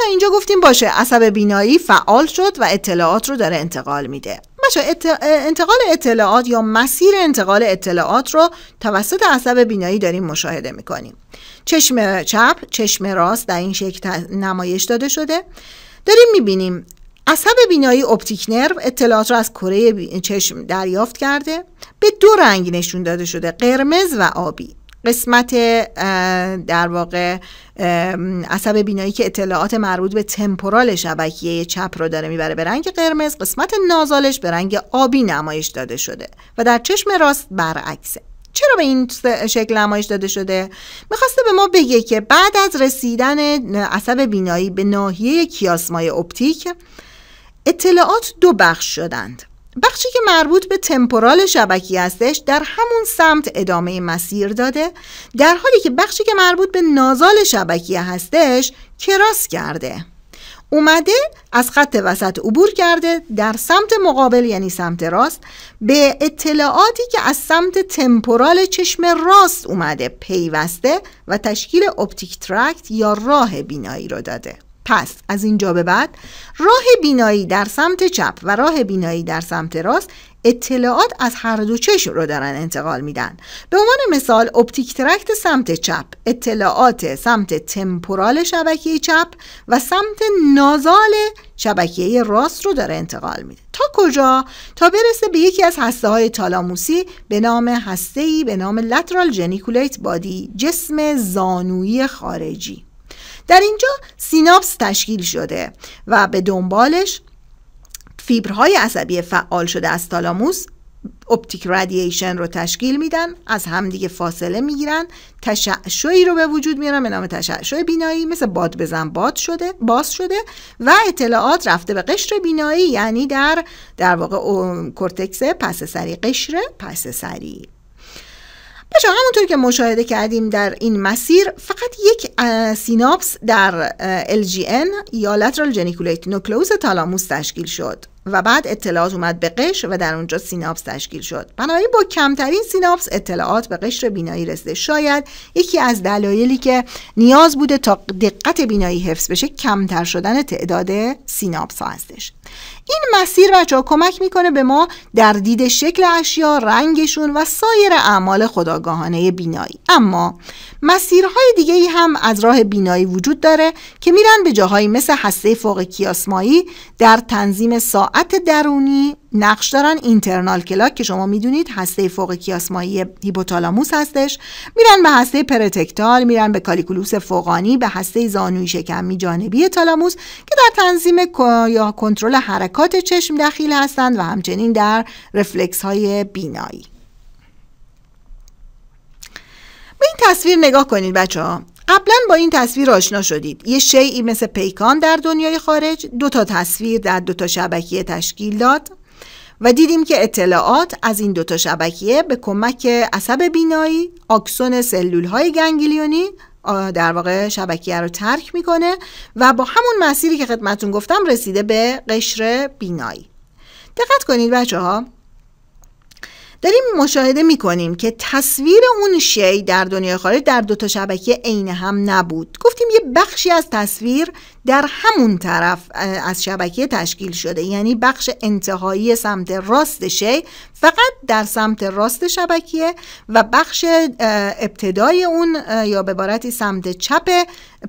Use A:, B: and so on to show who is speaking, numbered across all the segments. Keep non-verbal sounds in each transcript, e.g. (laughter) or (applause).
A: تا اینجا گفتیم باشه عصب بینایی فعال شد و اطلاعات رو داره انتقال میده بچه انتقال اطلاعات یا مسیر انتقال اطلاعات رو توسط عصب بینایی داریم مشاهده میکنیم چشم چپ چشم راست در این شکل نمایش داده شده داریم میبینیم عصب بینایی اپتیک نرو اطلاعات را از کره چشم دریافت کرده به دو رنگ نشون داده شده قرمز و آبی قسمت در واقع عصب بینایی که اطلاعات مربوط به تمپورال شبکیه چپ رو داره میبره به رنگ قرمز قسمت نازالش به رنگ آبی نمایش داده شده و در چشم راست برعکسه چرا به این شکل نمایش داده شده میخواسته به ما بگه که بعد از رسیدن عصب بینایی به ناحیه کیاسمای اپتیک اطلاعات دو بخش شدند بخشی که مربوط به تمپورال شبکی هستش در همون سمت ادامه مسیر داده در حالی که بخشی که مربوط به نازال شبکی هستش کراس کرده اومده از خط وسط عبور کرده در سمت مقابل یعنی سمت راست به اطلاعاتی که از سمت تمپورال چشم راست اومده پیوسته و تشکیل اپتیک ترکت یا راه بینایی رو داده پس از اینجا به بعد راه بینایی در سمت چپ و راه بینایی در سمت راست اطلاعات از هر دو چشم رو دارن انتقال میدن به عنوان مثال اپتیک ترکت سمت چپ اطلاعات سمت تمپورال شبکه چپ و سمت نازال شبکه راست رو داره انتقال میده تا کجا تا برسه به یکی از هسته های تالاموسی به نام هسته به نام لترال جنیکولیت بادی جسم زانویی خارجی در اینجا سیناپس تشکیل شده و به دنبالش فیبرهای عصبی فعال شده از تالاموس اپتیک رادییشن رو تشکیل میدن از همدیگه فاصله میگیرن تشعشعی رو به وجود میارن به نام تشعشع بینایی مثل باد بزن باد شده باز شده و اطلاعات رفته به قشر بینایی یعنی در در واقع کورتکس پس سری قشر پس سری بچه همونطور که مشاهده کردیم در این مسیر فقط یک سیناپس در LGN یا Lateral Geniculate Nucleus تالاموس تشکیل شد و بعد اطلاعات اومد به قشر و در اونجا سیناپس تشکیل شد بنابراین با کمترین سیناپس اطلاعات به قشر بینایی رسیده شاید یکی از دلایلی که نیاز بوده تا دقت بینایی حفظ بشه کمتر شدن تعداد سیناپس ها هستش این مسیر بچه ها کمک میکنه به ما در دید شکل اشیا، رنگشون و سایر اعمال خداگاهانه بینایی. اما مسیرهای دیگه ای هم از راه بینایی وجود داره که میرن به جاهایی مثل هسته فوق کیاسمایی در تنظیم ساعت درونی، نقش دارن اینترنال کلاک که شما میدونید هسته فوق کیاسمایی هیپوتالاموس هستش میرن به هسته پرتکتال میرن به کالیکولوس فوقانی به هسته زانوی شکمی جانبی تالاموس که در تنظیم یا کنترل حرکات چشم دخیل هستند و همچنین در رفلکس های بینایی به این تصویر نگاه کنید بچه ها قبلا با این تصویر آشنا شدید یه شیعی مثل پیکان در دنیای خارج دو تا تصویر در دو تا شبکیه تشکیل داد و دیدیم که اطلاعات از این دوتا شبکیه به کمک عصب بینایی آکسون سلول های گنگلیونی در واقع شبکیه رو ترک میکنه و با همون مسیری که خدمتون گفتم رسیده به قشر بینایی دقت کنید بچه ها داریم مشاهده کنیم که تصویر اون شی در دنیای خارج در دوتا شبکه عین هم نبود گفتیم یه بخشی از تصویر در همون طرف از شبکه تشکیل شده یعنی بخش انتهایی سمت راست شی فقط در سمت راست شبکه و بخش ابتدای اون یا به عبارتی سمت چپ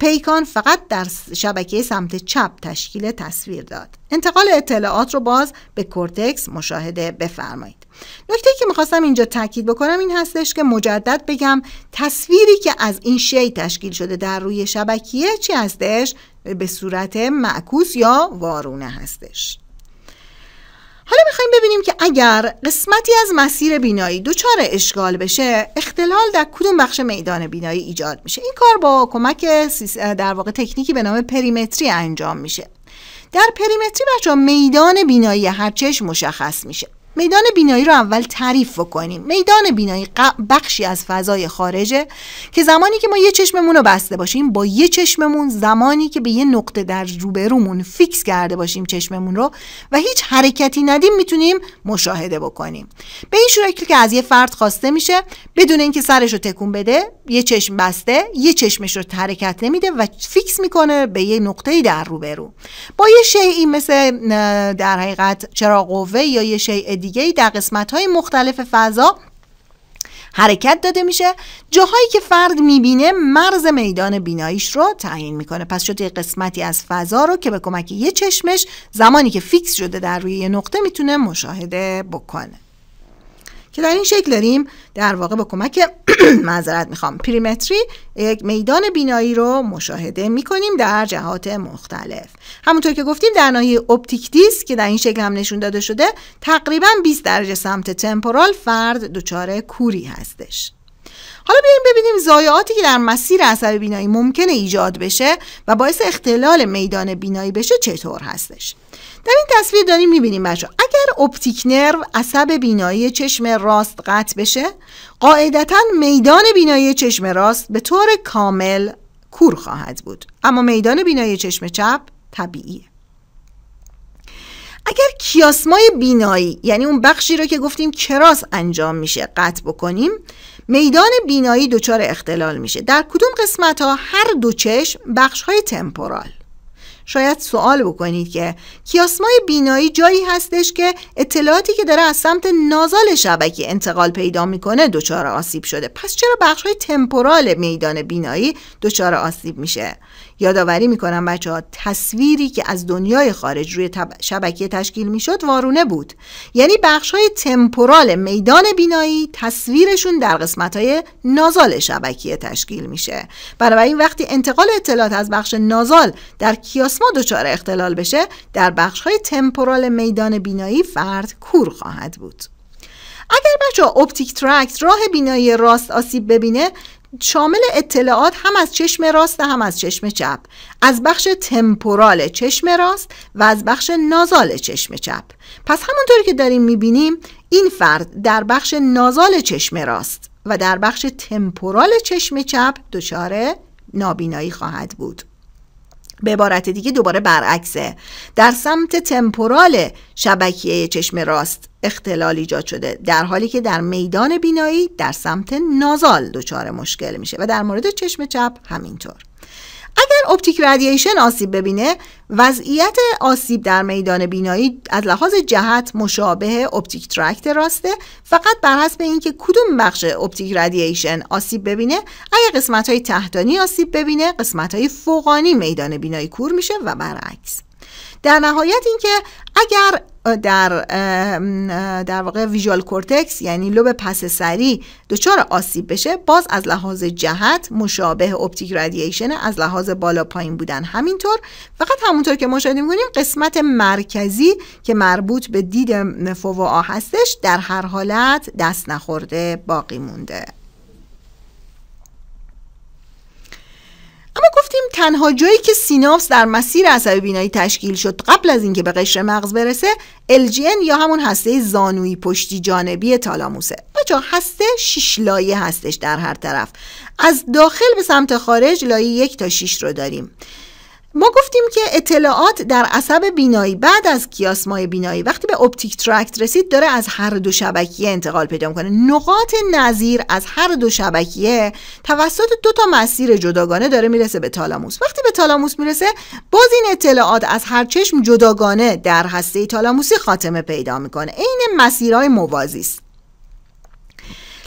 A: پیکان فقط در شبکه سمت چپ تشکیل تصویر داد انتقال اطلاعات رو باز به کورتکس مشاهده بفرمایید نکته که میخواستم اینجا تاکید بکنم این هستش که مجدد بگم تصویری که از این شی تشکیل شده در روی شبکیه چی هستش به صورت معکوس یا وارونه هستش حالا میخوایم ببینیم که اگر قسمتی از مسیر بینایی دچار اشکال بشه اختلال در کدوم بخش میدان بینایی ایجاد میشه این کار با کمک در واقع تکنیکی به نام پریمتری انجام میشه در پریمتری بچه میدان بینایی هر چشم مشخص میشه میدان بینایی رو اول تعریف بکنیم میدان بینایی بخشی از فضای خارجه که زمانی که ما یه چشممون رو بسته باشیم با یه چشممون زمانی که به یه نقطه در روبرومون فیکس کرده باشیم چشممون رو و هیچ حرکتی ندیم میتونیم مشاهده بکنیم به این شکل که از یه فرد خواسته میشه بدون اینکه سرش رو تکون بده یه چشم بسته یه چشمش رو حرکت نمیده و فیکس میکنه به یه نقطه در روبرو با یه شیعی مثل در حقیقت چراغ قوه یا یه شیء دیگه ای در قسمت های مختلف فضا حرکت داده میشه جاهایی که فرد میبینه مرز میدان بیناییش رو تعیین میکنه پس شده قسمتی از فضا رو که به کمک یه چشمش زمانی که فیکس شده در روی یه نقطه میتونه مشاهده بکنه که در این شکل داریم در واقع با کمک (clears throat) معذرت میخوام پریمتری یک میدان بینایی رو مشاهده میکنیم در جهات مختلف همونطور که گفتیم در ناحیه اپتیک که در این شکل هم نشون داده شده تقریبا 20 درجه سمت تمپورال فرد دچار کوری هستش حالا بیایم ببینیم ضایعاتی که در مسیر عصب بینایی ممکنه ایجاد بشه و باعث اختلال میدان بینایی بشه چطور هستش در این تصویر داریم میبینیم بچه اگر اپتیک نرو عصب بینایی چشم راست قطع بشه قاعدتا میدان بینایی چشم راست به طور کامل کور خواهد بود اما میدان بینایی چشم چپ طبیعیه اگر کیاسمای بینایی یعنی اون بخشی رو که گفتیم کراس انجام میشه قطع بکنیم میدان بینایی دچار اختلال میشه در کدوم قسمت ها هر دو چشم بخش های تمپورال شاید سوال بکنید که کیاسمای بینایی جایی هستش که اطلاعاتی که داره از سمت نازال شبکی انتقال پیدا میکنه دچار آسیب شده پس چرا بخش های تمپورال میدان بینایی دچار آسیب میشه یادآوری میکنم بچه ها تصویری که از دنیای خارج روی شبکه تشکیل میشد وارونه بود یعنی بخش های تمپورال میدان بینایی تصویرشون در قسمت های نازال شبکیه تشکیل میشه بنابراین وقتی انتقال اطلاعات از بخش نازال در کیاسما دچار اختلال بشه در بخش های تمپورال میدان بینایی فرد کور خواهد بود اگر بچه ها اپتیک ترکت راه بینایی راست آسیب ببینه شامل اطلاعات هم از چشم راست هم از چشم چپ از بخش تمپورال چشم راست و از بخش نازال چشم چپ پس همونطوری که داریم میبینیم این فرد در بخش نازال چشم راست و در بخش تمپورال چشم چپ دچار نابینایی خواهد بود به عبارت دیگه دوباره برعکسه در سمت تمپورال شبکیه چشم راست اختلال ایجاد شده در حالی که در میدان بینایی در سمت نازال دچار مشکل میشه و در مورد چشم چپ همینطور اگر اپتیک رادییشن آسیب ببینه وضعیت آسیب در میدان بینایی از لحاظ جهت مشابه اپتیک ترکت راسته فقط بر حسب اینکه کدوم بخش اپتیک رادییشن آسیب ببینه اگر قسمت های تحتانی آسیب ببینه قسمت های فوقانی میدان بینایی کور میشه و برعکس در نهایت اینکه اگر در در واقع ویژوال کورتکس یعنی لب پس سری دچار آسیب بشه باز از لحاظ جهت مشابه اپتیک رادییشن از لحاظ بالا پایین بودن همینطور فقط همونطور که مشاهده میکنیم قسمت مرکزی که مربوط به دید فوآ هستش در هر حالت دست نخورده باقی مونده اما گفتیم تنها جایی که سیناپس در مسیر عصب بینایی تشکیل شد قبل از اینکه به قشر مغز برسه LGN یا همون هسته زانویی پشتی جانبی تالاموسه بچه هسته 6 لایه هستش در هر طرف از داخل به سمت خارج لایه یک تا 6 رو داریم ما گفتیم که اطلاعات در عصب بینایی بعد از کیاسمای بینایی وقتی به اپتیک ترکت رسید داره از هر دو شبکیه انتقال پیدا میکنه نقاط نظیر از هر دو شبکیه توسط دو تا مسیر جداگانه داره میرسه به تالاموس وقتی به تالاموس میرسه باز این اطلاعات از هر چشم جداگانه در هسته تالاموسی خاتمه پیدا میکنه عین مسیرهای موازی است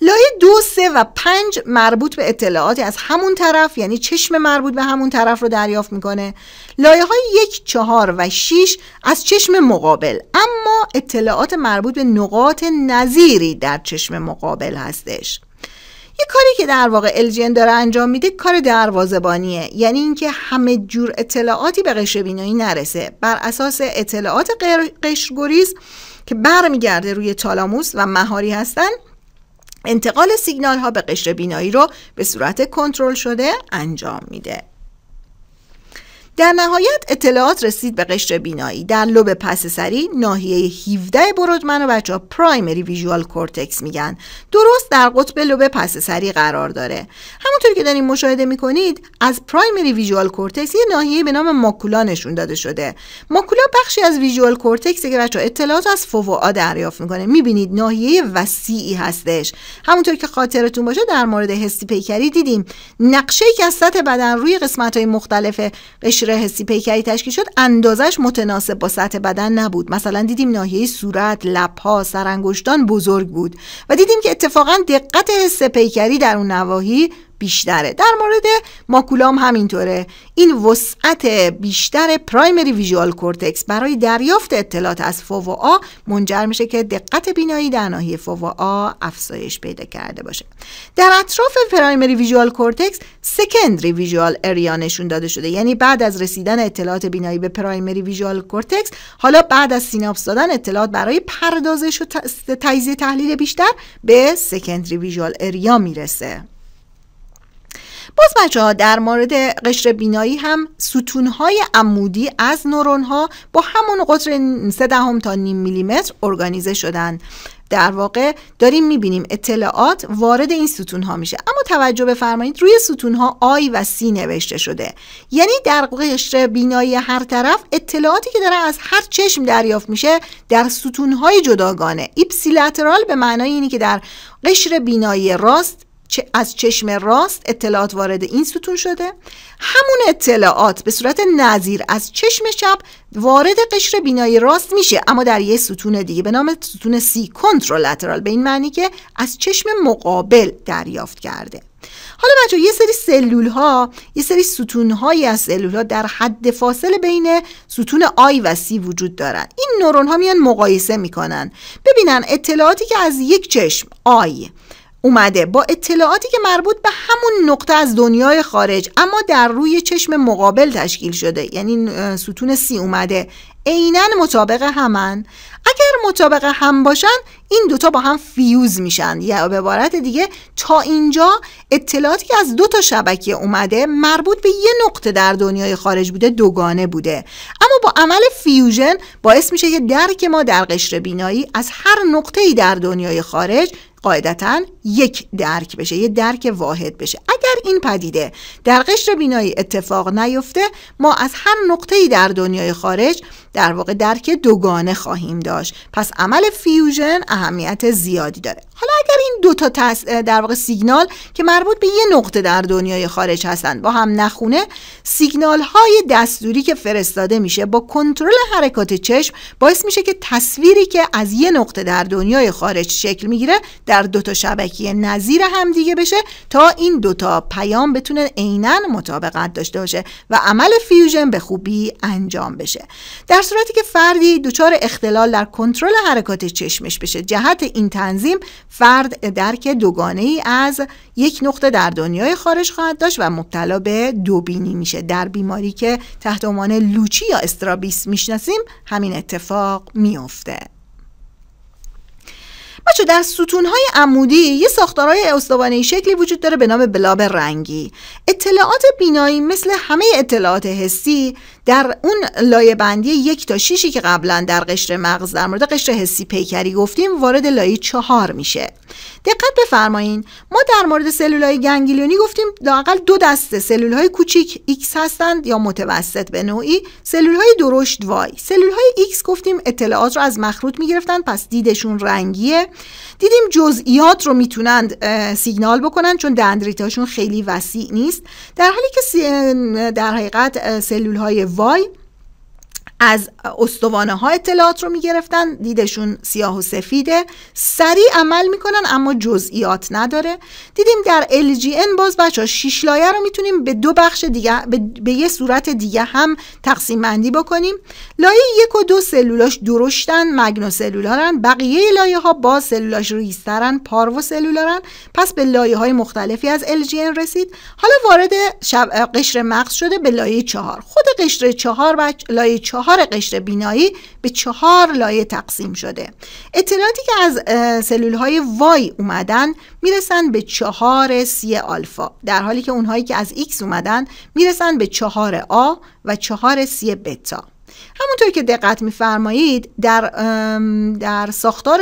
A: لایه دو سه و پنج مربوط به اطلاعاتی از همون طرف یعنی چشم مربوط به همون طرف رو دریافت میکنه لایه های یک چهار و شیش از چشم مقابل اما اطلاعات مربوط به نقاط نظیری در چشم مقابل هستش یه کاری که در واقع الژین داره انجام میده کار دروازبانیه یعنی اینکه همه جور اطلاعاتی به قشر بینایی نرسه بر اساس اطلاعات قشرگوریز که برمیگرده روی تالاموس و مهاری هستن انتقال سیگنال ها به قشر بینایی رو به صورت کنترل شده انجام میده. در نهایت اطلاعات رسید به قشر بینایی در لب پس سری ناحیه 17 برد و بچه ها پرایمری ویژوال کورتکس میگن درست در قطب لب پس سری قرار داره همونطور که داریم مشاهده میکنید از پرایمری ویژوال کورتکس یه ناحیه به نام ماکولا نشون داده شده ماکولا بخشی از ویژوال کورتکس که بچه ها اطلاعات از فوعا دریافت میکنه میبینید ناحیه وسیعی هستش همونطور که خاطرتون باشه در مورد حسی پیکری دیدیم نقشه که از سطح بدن روی قسمت های مختلف قشر حسی پیکری تشکیل شد اندازش متناسب با سطح بدن نبود مثلا دیدیم ناحیه صورت لبها سرانگشتان بزرگ بود و دیدیم که اتفاقا دقت حس پیکری در اون نواحی بیشتره در مورد ماکولام همینطوره این وسعت بیشتر پرایمری ویژوال کورتکس برای دریافت اطلاعات از فووا منجر میشه که دقت بینایی در ناحیه فووا افزایش پیدا کرده باشه در اطراف پرایمری ویژوال کورتکس سکندری ویژوال اریا نشون داده شده یعنی بعد از رسیدن اطلاعات بینایی به پرایمری ویژوال کورتکس حالا بعد از سیناپس دادن اطلاعات برای پردازش و تجزیه تحلیل بیشتر به سکندری ویژوال اریا میرسه باز بچه ها در مورد قشر بینایی هم های عمودی از نورون ها با همون قطر 3 دهم تا نیم میلیمتر ارگانیزه شدن در واقع داریم میبینیم اطلاعات وارد این ستون ها میشه اما توجه بفرمایید روی ستون ها آی و سی نوشته شده یعنی در قشر بینایی هر طرف اطلاعاتی که داره از هر چشم دریافت میشه در ستون های جداگانه ایپسیلاترال به معنای اینی که در قشر بینایی راست از چشم راست اطلاعات وارد این ستون شده همون اطلاعات به صورت نظیر از چشم چپ وارد قشر بینایی راست میشه اما در یه ستون دیگه به نام ستون سی کنترولترال به این معنی که از چشم مقابل دریافت کرده حالا بچه یه سری سلول ها یه سری ستون های از سلول ها در حد فاصله بین ستون آی و سی وجود دارن این نورون ها میان مقایسه میکنن ببینن اطلاعاتی که از یک چشم آی اومده با اطلاعاتی که مربوط به همون نقطه از دنیای خارج اما در روی چشم مقابل تشکیل شده یعنی ستون سی اومده عینا مطابق همن اگر مطابق هم باشن این دوتا با هم فیوز میشن یا به عبارت دیگه تا اینجا اطلاعاتی که از دو تا شبکه اومده مربوط به یه نقطه در دنیای خارج بوده دوگانه بوده اما با عمل فیوژن باعث میشه که درک ما در قشر بینایی از هر نقطه ای در دنیای خارج قاعدتا یک درک بشه یه درک واحد بشه اگر این پدیده در قشر بینایی اتفاق نیفته ما از هر نقطه‌ای در دنیای خارج در واقع درک دوگانه خواهیم داشت پس عمل فیوژن اهمیت زیادی داره حالا اگر این دوتا در واقع سیگنال که مربوط به یه نقطه در دنیای خارج هستند با هم نخونه سیگنال های دستوری که فرستاده میشه با کنترل حرکات چشم باعث میشه که تصویری که از یه نقطه در دنیای خارج شکل میگیره در دوتا تا شبکیه نظیر هم دیگه بشه تا این دوتا پیام بتونه عینا مطابقت داشته باشه و عمل فیوژن به خوبی انجام بشه در صورتی که فردی دچار اختلال در کنترل حرکات چشمش بشه جهت این تنظیم فرد درک دوگانه ای از یک نقطه در دنیای خارج خواهد داشت و مبتلا به دوبینی میشه در بیماری که تحت عنوان لوچی یا استرابیس میشناسیم همین اتفاق میافته بچه در ستونهای عمودی یه ساختارهای استوانه شکلی وجود داره به نام بلاب رنگی اطلاعات بینایی مثل همه اطلاعات حسی در اون لایه بندی یک تا شیشی که قبلا در قشر مغز در مورد قشر حسی پیکری گفتیم وارد لایه چهار میشه دقت بفرمایین ما در مورد های گنگلیونی گفتیم لاقل دو دسته سلول های کوچیک X هستند یا متوسط به نوعی سلول های درشت وای سلول های X گفتیم اطلاعات رو از مخروط میگرفتن پس دیدشون رنگیه دیدیم جزئیات رو میتونند سیگنال بکنن چون دندریتاشون خیلی وسیع نیست در حالی که در حقیقت سلول های vai از استوانه های اطلاعات رو میگرفتن دیدشون سیاه و سفیده سریع عمل میکنن اما جزئیات نداره دیدیم در LGN باز بچه ها شیش لایه رو میتونیم به دو بخش دیگه به, یه صورت دیگه هم تقسیم بندی بکنیم لایه یک و دو سلولاش درشتن مگنو سلولارن بقیه لایه ها با سلولاش ریسترن پارو سلولارن پس به لایه های مختلفی از LGN رسید حالا وارد قشر مغز شده به لایه چهار خود قشر چهار بچ... لایه چهار چهار قشر بینایی به چهار لایه تقسیم شده اطلاعاتی که از سلول های وای اومدن میرسن به چهار سی آلفا در حالی که اونهایی که از ایکس اومدن میرسن به چهار آ و چهار سی بتا همونطور که دقت میفرمایید در در ساختار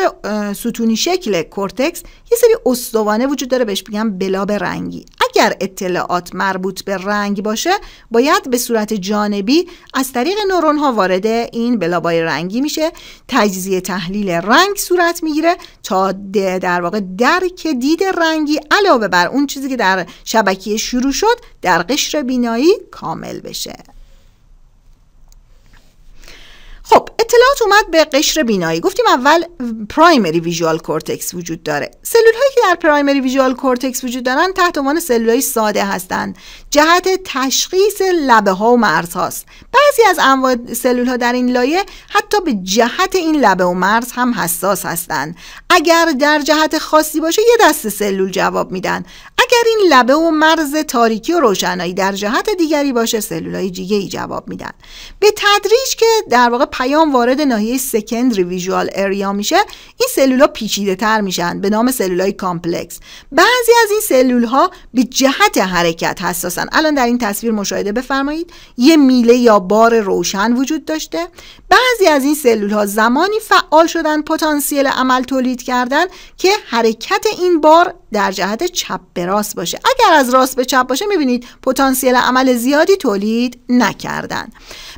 A: ستونی شکل کورتکس یه سری استوانه وجود داره بهش بگم بلاب رنگی اگر اطلاعات مربوط به رنگ باشه باید به صورت جانبی از طریق نورون ها وارد این بلابای رنگی میشه تجزیه تحلیل رنگ صورت میگیره تا در واقع درک دید رنگی علاوه بر اون چیزی که در شبکیه شروع شد در قشر بینایی کامل بشه خب اطلاعات اومد به قشر بینایی گفتیم اول پرایمری ویژوال کورتکس وجود داره سلول هایی که در پرایمری ویژوال کورتکس وجود دارن تحت عنوان سلول های ساده هستند جهت تشخیص لبه ها و مرز هاست بعضی از انواع سلول ها در این لایه حتی به جهت این لبه و مرز هم حساس هستند اگر در جهت خاصی باشه یه دست سلول جواب میدن اگر این لبه و مرز تاریکی و روشنایی در جهت دیگری باشه سلولای جیگه ای جواب میدن به تدریج که در واقع پیام وارد ناحیه سکندری ویژوال اریا میشه این سلولا پیچیده تر میشن به نام سلولای کامپلکس بعضی از این سلول ها به جهت حرکت حساسن الان در این تصویر مشاهده بفرمایید یه میله یا بار روشن وجود داشته بعضی از این سلول ها زمانی فعال شدن پتانسیل عمل تولید کردن که حرکت این بار در جهت چپ به راست باشه اگر از راست به چپ باشه میبینید پتانسیل عمل زیادی تولید نکردن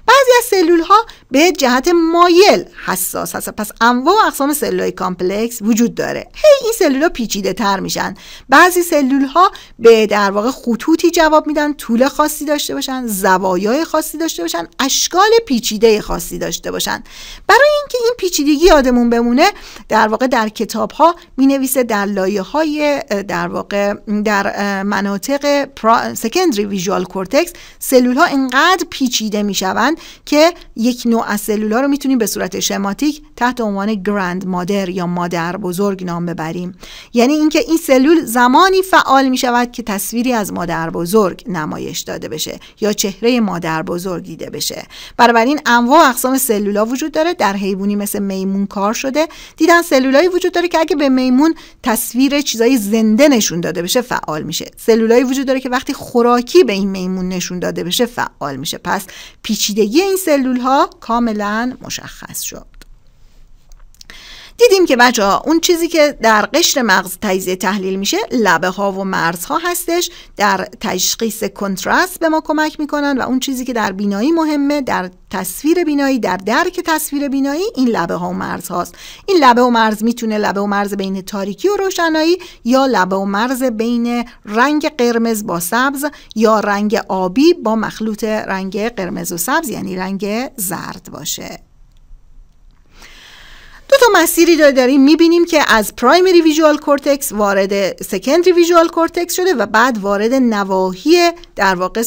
A: بعضی از سلول ها به جهت مایل حساس هستن پس انواع و اقسام سلول کامپلکس وجود داره هی این سلول ها پیچیده تر میشن بعضی سلول ها به در واقع خطوطی جواب میدن طول خاصی داشته باشن زوایای خاصی داشته باشن اشکال پیچیده خاصی داشته باشن برای اینکه این پیچیدگی یادمون بمونه در واقع در کتاب ها می نویسه در لایه های در واقع در مناطق سکندری ویژوال کورتکس سلول ها انقدر پیچیده می شوند که یک نوع از سلول ها رو میتونیم به صورت شماتیک تحت عنوان گرند مادر یا مادر بزرگ نام ببریم یعنی اینکه این سلول زمانی فعال می شود که تصویری از مادر بزرگ نمایش داده بشه یا چهره مادر بزرگ دیده بشه بنابراین انواع و اقسام ها وجود داره در حیوانی مثل میمون کار شده دیدن سلولایی وجود داره که اگه به میمون تصویر چیزای زنده نشون داده بشه فعال میشه سلولایی وجود داره که وقتی خوراکی به این میمون نشون داده بشه فعال میشه پس پیچیدگی این سلول ها کاملا مشخص شد دیدیم که بچه ها اون چیزی که در قشر مغز تجزیه تحلیل میشه لبه ها و مرز ها هستش در تشخیص کنتراست به ما کمک میکنن و اون چیزی که در بینایی مهمه در تصویر بینایی در درک تصویر بینایی این لبه ها و مرز هاست این لبه و مرز میتونه لبه و مرز بین تاریکی و روشنایی یا لبه و مرز بین رنگ قرمز با سبز یا رنگ آبی با مخلوط رنگ قرمز و سبز یعنی رنگ زرد باشه دو تا مسیری داریم میبینیم که از پرایمری ویژوال کورتکس وارد سکندری ویژوال کورتکس شده و بعد وارد نواحی در واقع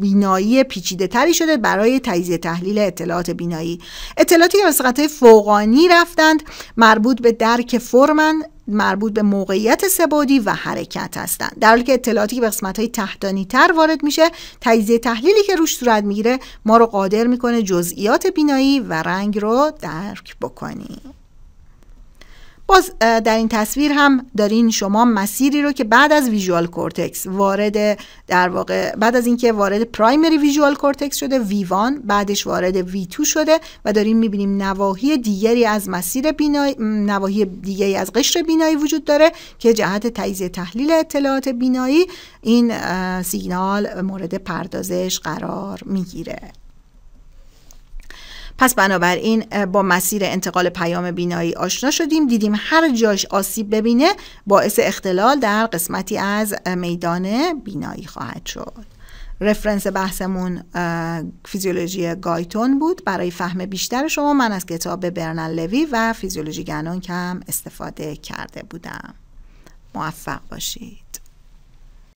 A: بینایی پیچیده تری شده برای تجزیه تحلیل اطلاعات بینایی اطلاعاتی که به فوقانی رفتند مربوط به درک فرمن مربوط به موقعیت سبودی و حرکت هستند در حالی که اطلاعاتی که به قسمت های تحتانی تر وارد میشه تجزیه تحلیلی که روش صورت میگیره ما رو قادر میکنه جزئیات بینایی و رنگ رو درک بکنیم باز در این تصویر هم دارین شما مسیری رو که بعد از ویژوال کورتکس وارد در واقع بعد از اینکه وارد پرایمری ویژوال کورتکس شده ویوان بعدش وارد وی تو شده و داریم میبینیم نواحی دیگری از مسیر بینایی نواحی دیگری از قشر بینایی وجود داره که جهت تجزیه تحلیل اطلاعات بینایی این سیگنال مورد پردازش قرار میگیره پس بنابراین با مسیر انتقال پیام بینایی آشنا شدیم دیدیم هر جاش آسیب ببینه باعث اختلال در قسمتی از میدان بینایی خواهد شد رفرنس بحثمون فیزیولوژی گایتون بود برای فهم بیشتر شما من از کتاب برنال لوی و فیزیولوژی گنون کم استفاده کرده بودم موفق باشید